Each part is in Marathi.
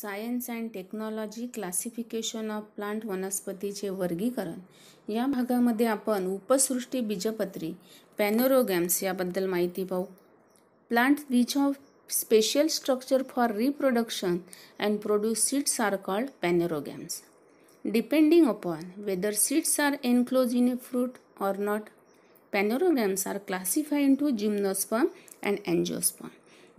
Science and technology classification of plant वनस्पतीचे वर्गीकरण या भागामध्ये आपण उपसृष्टी बीजपत्री पॅनोरोगॅम्स याबद्दल माहिती पाहू plant which of special structure for reproduction and produce seeds are called phanerogams depending upon whether seeds are enclose in a fruit or not phanerogams are classified into gymnosperm and angiosperm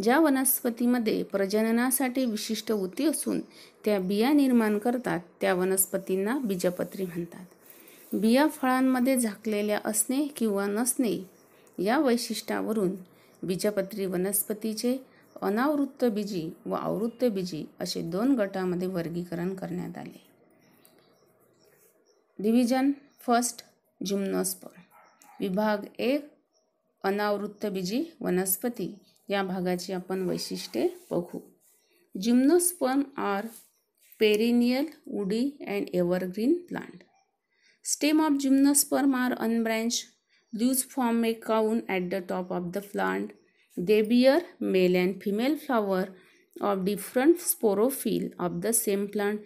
ज्या वनस्पतीमध्ये प्रजननासाठी विशिष्ट ऊती असून त्या बिया निर्माण करतात त्या वनस्पतींना बीजपत्री म्हणतात बिया फळांमध्ये झाकलेल्या असणे किंवा नसणे या वैशिष्ट्यावरून बीजपत्री वनस्पतीचे अनावृत्त बीजी व आवृत्त बीजी असे दोन गटामध्ये वर्गीकरण करण्यात आले डिव्हिजन फर्स्ट जिम्नोस्पर विभाग एक अनावृत्त बीजी वनस्पती या भागाची आपण वैशिष्ट्ये बघू gymnosperm are perennial woody and evergreen plant stem of gymnosperm are unbranch leaves form may crown at the top of the plant they bear male and female flower of different sporophyll of the same plant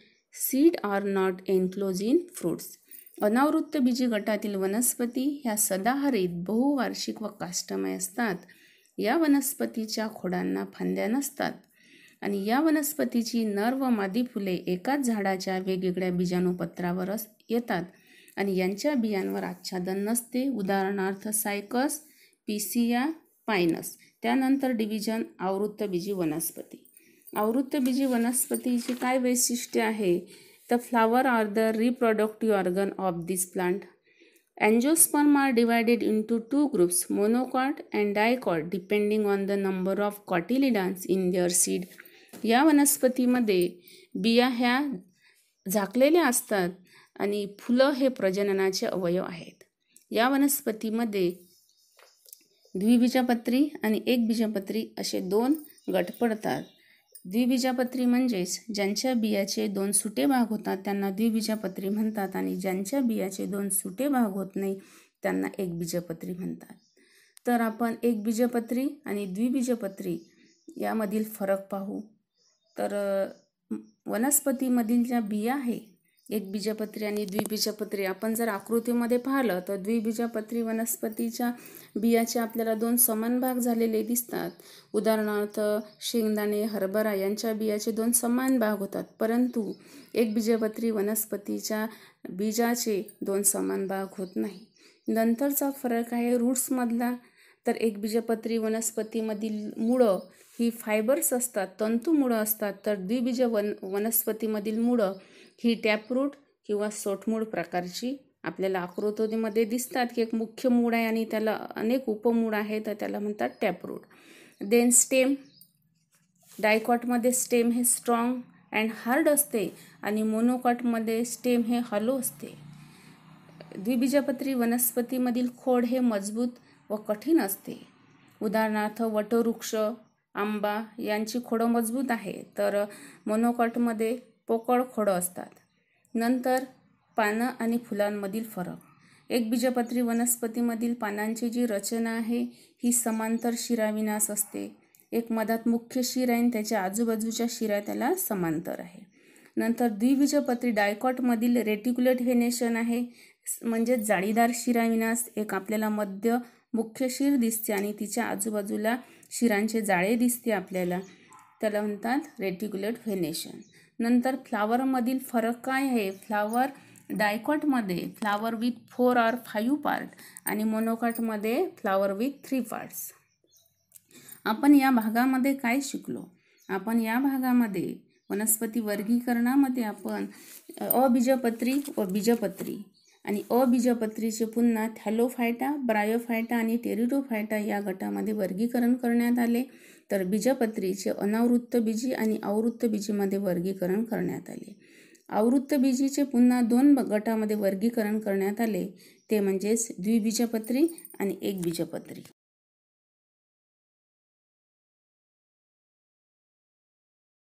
seed are not enclose in fruits अनावृत्त बीजी गटातील वनस्पती ह्या सदाहरित बहुवार्षिक व काष्टमय असतात या वनस्पतीच्या खोडांना फांद्या नसतात आणि या वनस्पतीची नर व मादी फुले एकाच झाडाच्या वेगवेगळ्या बीजाणूपत्रावर येतात आणि यांच्या बियांवर आच्छादन नसते उदाहरणार्थ सायकस पीसिया पायनस त्यानंतर डिव्हिजन आवृत्तबीजी वनस्पती आवृत्तबीजी वनस्पतीची काय वैशिष्ट्य आहे the flower are the reproductive organ of this plant Angiosperm are divided into two groups, monocot and dicot, depending on the number of cotyledons in their seed. या वनस्पतीमध्ये बिया ह्या झाकलेल्या असतात आणि फुलं हे प्रजननाचे अवयव आहेत या वनस्पतीमध्ये द्विबीजपत्री आणि एकबीजपत्री असे दोन गट पडतात द्विबीजापत्री म्हणजेच ज्यांच्या बियाचे दोन सुटे भाग होतात त्यांना द्विबीजापत्री म्हणतात आणि ज्यांच्या बियाचे दोन सुटे भाग होत नाही त्यांना एक बीजपत्री म्हणतात तर आपण एक बीजपत्री आणि द्विबीजपत्री यामधील फरक पाहू तर वनस्पतीमधील ज्या बिया आहे एक एकबीजपत्री आणि द्विबीजपत्री आपण जर आकृतीमध्ये पाहिलं तर द्विबीजपत्री वनस्पतीच्या बियाचे आपल्याला दोन समान भाग झालेले दिसतात उदाहरणार्थ शेंगदाणे हरभरा यांच्या बियाचे दोन समान भाग होतात परंतु एकबीजपत्री वनस्पतीच्या बीजाचे दोन समान भाग होत नाही नंतरचा फरक आहे रूट्समधला तर एकबीजपत्री वनस्पतीमधील मुळं ही फायबर्स असतात तंतू असतात तर द्विबीज वन वनस्पतीमधील मुळं ही टॅपरूट किंवा सोटमूळ प्रकारची आपल्याला आकृतीमध्ये दिसतात की एक मुख्य मूळ आहे आणि त्याला अनेक उपमूळ आहे तर त्याला म्हणतात टॅपरूट देन स्टेम डायकॉटमध्ये स्टेम हे स्ट्रॉंग अँड हार्ड असते आणि मोनोकॉटमध्ये स्टेम हे हलो असते द्विबीजपत्री वनस्पतीमधील खोड हे मजबूत व कठीण असते उदाहरणार्थ वटवृक्ष आंबा यांची खोडं मजबूत आहे तर मोनोकॉटमध्ये पोकळ खोडं असतात नंतर पानं आणि फुलांमधील फरक एक बीजपत्री वनस्पतीमधील पानांची जी रचना आहे ही समांतर शिराविनास असते एक मधात मुख्य शिर आहे त्याच्या आजूबाजूच्या शिरा त्याला समांतर आहे नंतर द्विबीजपत्री डायकॉटमधील रेटिक्युलेट व्हेनेशन आहे म्हणजे जाळीदार शिराविनास एक आपल्याला मध्य मुख्य शिर दिसते आणि तिच्या आजूबाजूला शिरांचे जाळे दिसते आपल्याला त्याला म्हणतात रेटिक्युलेट व्हेनेशन नंतर फ्लावरमधील फरक काय आहे फ्लावर डायकॉटमध्ये flower with four or five part आणि मोनोकॉटमध्ये फ्लावर विथ थ्री पार्ट्स आपण या भागामध्ये काय शिकलो आपण या भागामध्ये वनस्पती वर्गीकरणामध्ये आपण अबीजपत्री व बीजपत्री आणि अबीजपत्रीचे पुन्हा थॅलोफायटा ब्रायोफायटा आणि टेरिडोफायटा या गटामध्ये वर्गीकरण करण्यात आले तर बीजपत्रीचे अनावृत्त बीजी आणि आवृत्त बीजीमध्ये वर्गीकरण करण्यात आले आवृत्त बीजीचे पुन्हा दोन गटामध्ये वर्गीकरण करण्यात आले ते म्हणजेच द्विबीजपत्री आणि एक बीजपत्री